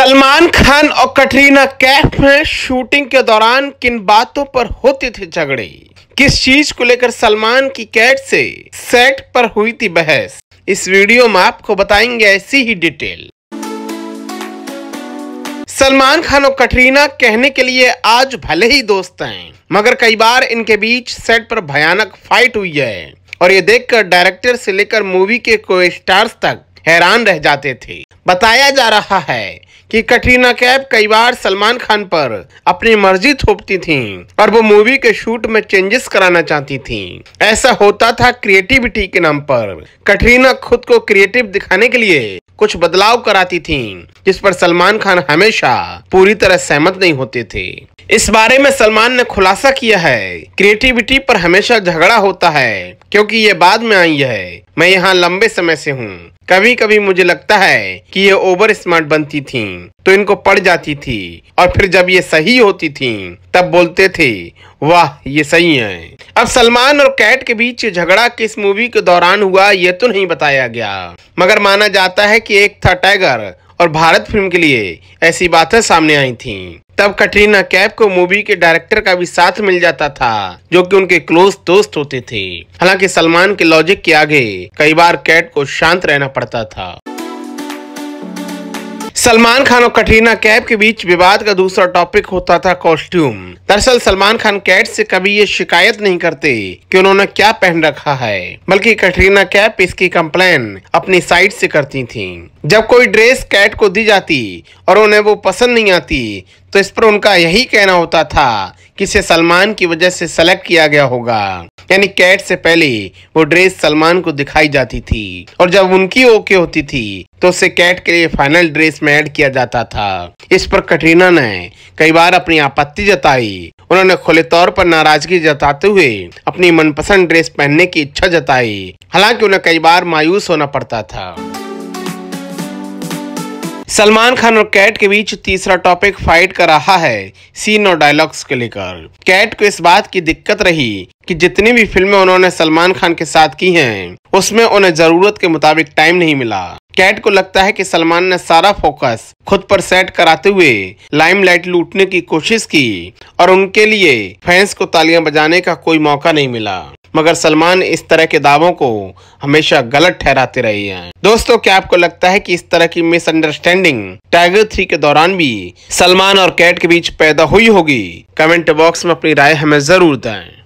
सलमान खान और कटरीना कैफ में शूटिंग के दौरान किन बातों पर होते थे झगड़े किस चीज को लेकर सलमान की कैट से सेट पर हुई थी बहस इस वीडियो में आपको बताएंगे ऐसी ही डिटेल सलमान खान और कटरीना कहने के लिए आज भले ही दोस्त हैं मगर कई बार इनके बीच सेट पर भयानक फाइट हुई है और ये देखकर डायरेक्टर से लेकर मूवी के को स्टार्स तक हैरान रह जाते थे बताया जा रहा है कि कटरीना कैफ कई बार सलमान खान पर अपनी मर्जी थोपती थीं और वो मूवी के शूट में चेंजेस कराना चाहती थीं। ऐसा होता था क्रिएटिविटी के नाम पर कटरीना खुद को क्रिएटिव दिखाने के लिए कुछ बदलाव कराती थीं, जिस पर सलमान खान हमेशा पूरी तरह सहमत नहीं होते थे इस बारे में सलमान ने खुलासा किया है क्रिएटिविटी पर हमेशा झगड़ा होता है क्योंकि ये बाद में आई है मैं यहाँ लंबे समय से हूँ कभी कभी मुझे लगता है कि ये ओवर स्मार्ट बनती थी तो इनको पड़ जाती थी और फिर जब ये सही होती थी तब बोलते थे वाह ये सही है अब सलमान और कैट के बीच झगड़ा किस मूवी के दौरान हुआ ये तो नहीं बताया गया मगर माना जाता है की एक था टाइगर और भारत फिल्म के लिए ऐसी बातें सामने आई थी तब कटरीना कैफ को मूवी के डायरेक्टर का भी साथ मिल जाता था जो कि उनके क्लोज दोस्त होते थे हालांकि सलमान के लॉजिक के आगे कई बार कैट को शांत रहना पड़ता था सलमान खान और कटरीना कैफ के बीच विवाद का दूसरा टॉपिक होता था कॉस्ट्यूम दरअसल सलमान खान कैट से कभी ये शिकायत नहीं करते कि उन्होंने क्या पहन रखा है बल्कि कटरीना कैफ इसकी कंप्लेन अपनी साइड से करती थीं। जब कोई ड्रेस कैट को दी जाती और उन्हें वो पसंद नहीं आती तो इस पर उनका यही कहना होता था कि इसे सलमान की वजह से सेलेक्ट किया गया होगा यानी कैट से पहले वो ड्रेस सलमान को दिखाई जाती थी और जब उनकी ओके होती थी तो उसे कैट के लिए फाइनल ड्रेस में ऐड किया जाता था इस पर कटरीना ने कई बार अपनी आपत्ति जताई उन्होंने खुले तौर पर नाराजगी जताते हुए अपनी मनपसंद ड्रेस पहनने की इच्छा जताई हालांकि उन्हें कई बार मायूस होना पड़ता था सलमान खान और कैट के बीच तीसरा टॉपिक फाइट कर रहा है सीन और डायलॉग्स को लेकर कैट को इस बात की दिक्कत रही कि जितनी भी फिल्में उन्होंने सलमान खान के साथ की हैं उसमें उन्हें जरूरत के मुताबिक टाइम नहीं मिला कैट को लगता है कि सलमान ने सारा फोकस खुद पर सेट कराते हुए लाइमलाइट लूटने की कोशिश की और उनके लिए फैंस को तालियां बजाने का कोई मौका नहीं मिला मगर सलमान इस तरह के दावों को हमेशा गलत ठहराते रहे हैं दोस्तों क्या आपको लगता है कि इस तरह की मिसअंडरस्टैंडिंग टाइगर थ्री के दौरान भी सलमान और कैट के बीच पैदा हुई होगी कमेंट बॉक्स में अपनी राय हमें जरूर दें